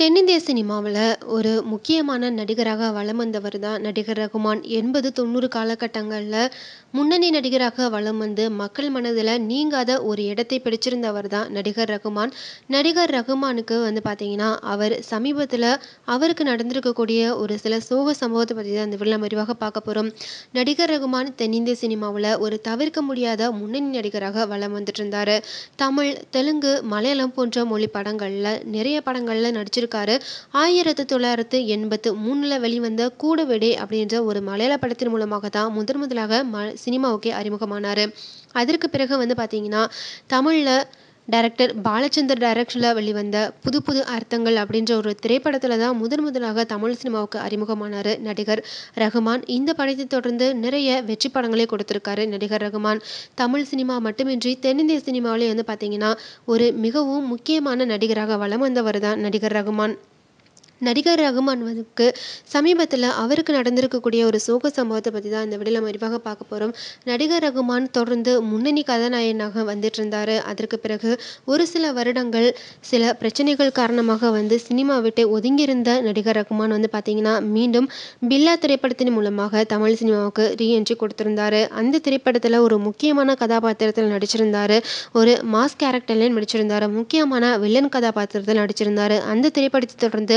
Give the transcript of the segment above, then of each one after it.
தென்னிந்திய சினிமாவில் ஒரு முக்கியமான நடிகராக வலம் வந்தவர் தான் நடிகர் ரகுமான் எண்பது தொண்ணூறு காலகட்டங்களில் முன்னணி நடிகராக வலம் வந்து மக்கள் மனதில் நீங்காத ஒரு இடத்தை பிடிச்சிருந்தவர் தான் நடிகர் ரகுமான் நடிகர் ரகுமானுக்கு வந்து பார்த்தீங்கன்னா அவர் சமீபத்தில் அவருக்கு நடந்திருக்கக்கூடிய ஒரு சில சோக சம்பவத்தை பற்றி தான் இந்த விழா விரிவாக பார்க்க போகிறோம் நடிகர் ரகுமான் தென்னிந்திய சினிமாவில் ஒரு தவிர்க்க முடியாத முன்னணி நடிகராக வலம் வந்துட்டு இருந்தார் தமிழ் தெலுங்கு மலையாளம் போன்ற மொழி படங்களில் நிறைய படங்களில் நடிச்சிருக்க பண்ணியிருக்காரு ஆயிரத்தி தொள்ளாயிரத்து எண்பத்து மூணில் வெளிவந்த கூடுவிடே அப்படின்ற ஒரு மலையாள படத்தின் மூலமாக தான் முதன் முதலாக ம சினிமாவுக்கே அறிமுகமானார் அதற்கு பிறகு வந்து பாத்தீங்கன்னா தமிழில் டேரக்டர் பாலச்சந்தர் டைரக்ஷனில் வெளிவந்த புது புது அர்த்தங்கள் அப்படின்ற ஒரு திரைப்படத்தில் தான் முதன் முதலாக தமிழ் சினிமாவுக்கு அறிமுகமானார் நடிகர் ரகுமான் இந்த படத்தை தொடர்ந்து நிறைய வெற்றி படங்களே கொடுத்துருக்காரு நடிகர் ரகுமான் தமிழ் சினிமா மட்டுமின்றி தென்னிந்திய சினிமாவிலே வந்து பார்த்திங்கன்னா ஒரு மிகவும் முக்கியமான நடிகராக வலம் வந்தவர் தான் நடிகர் ரகுமான் நடிகர் ரகுமான் வந்துக்கு சமீபத்தில் அவருக்கு நடந்திருக்கக்கூடிய ஒரு சோக சம்பவத்தை பற்றி தான் இந்த வீடியோ நம்ம விரிவாக பார்க்க போகிறோம் நடிகர் ரகுமான் தொடர்ந்து முன்னணி கதாநாயகனாக வந்துட்டு இருந்தார் அதற்கு பிறகு ஒரு சில வருடங்கள் சில பிரச்சனைகள் காரணமாக வந்து சினிமா விட்டு ஒதுங்கியிருந்த நடிகர் ரகுமான் வந்து பார்த்திங்கன்னா மீண்டும் பில்லா திரைப்படத்தின் மூலமாக தமிழ் சினிமாவுக்கு ரீஎன்ட்ரி கொடுத்திருந்தார் அந்த திரைப்படத்தில் ஒரு முக்கியமான கதாபாத்திரத்தில் நடிச்சிருந்தார் ஒரு மாஸ் கேரக்டர்லேயும் நடிச்சிருந்தார் முக்கியமான வில்லன் கதாபாத்திரத்தில் நடிச்சிருந்தார் அந்த திரைப்படத்தை தொடர்ந்து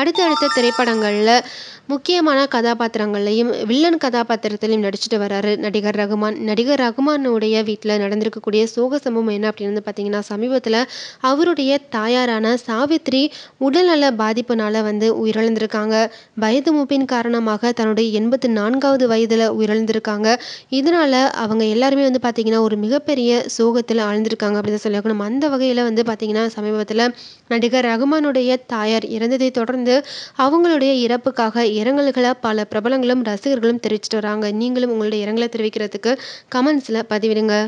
அடுத்தடுத்த திரைப்படங்களில் முக்கியமான கதாபாத்திரங்கள்லையும் வில்லன் கதாபாத்திரத்திலையும் நடிச்சுட்டு வர்றாரு நடிகர் ரகுமான் நடிகர் ரகுமானுடைய வீட்டில் நடந்திருக்கக்கூடிய சோக சம்பவம் என்ன அப்படின்னு பார்த்தீங்கன்னா சமீபத்தில் அவருடைய தாயாரான சாவித்ரி உடல்நல பாதிப்புனால வந்து உயிரிழந்திருக்காங்க வயது மூப்பின் காரணமாக தன்னுடைய எண்பத்தி நான்காவது வயதில் உயிரிழந்திருக்காங்க இதனால் அவங்க எல்லாருமே வந்து பார்த்திங்கன்னா ஒரு மிகப்பெரிய சோகத்தில் ஆழ்ந்திருக்காங்க அப்படின்னு சொல்லி அந்த வகையில் வந்து பார்த்திங்கன்னா சமீபத்தில் நடிகர் ரகுமானுடைய தாயார் இறந்ததை தொடர்ந்து தொடர்ந்து அவங்களுடைய இறப்புக்காக இரங்கல்களை பல பிரபலங்களும் ரசிகர்களும் தெரிவிச்சுட்டு வராங்க நீங்களும் உங்களுடைய இரங்கலை தெரிவிக்கிறதுக்கு கமெண்ட்ஸில் பதிவிடுங்க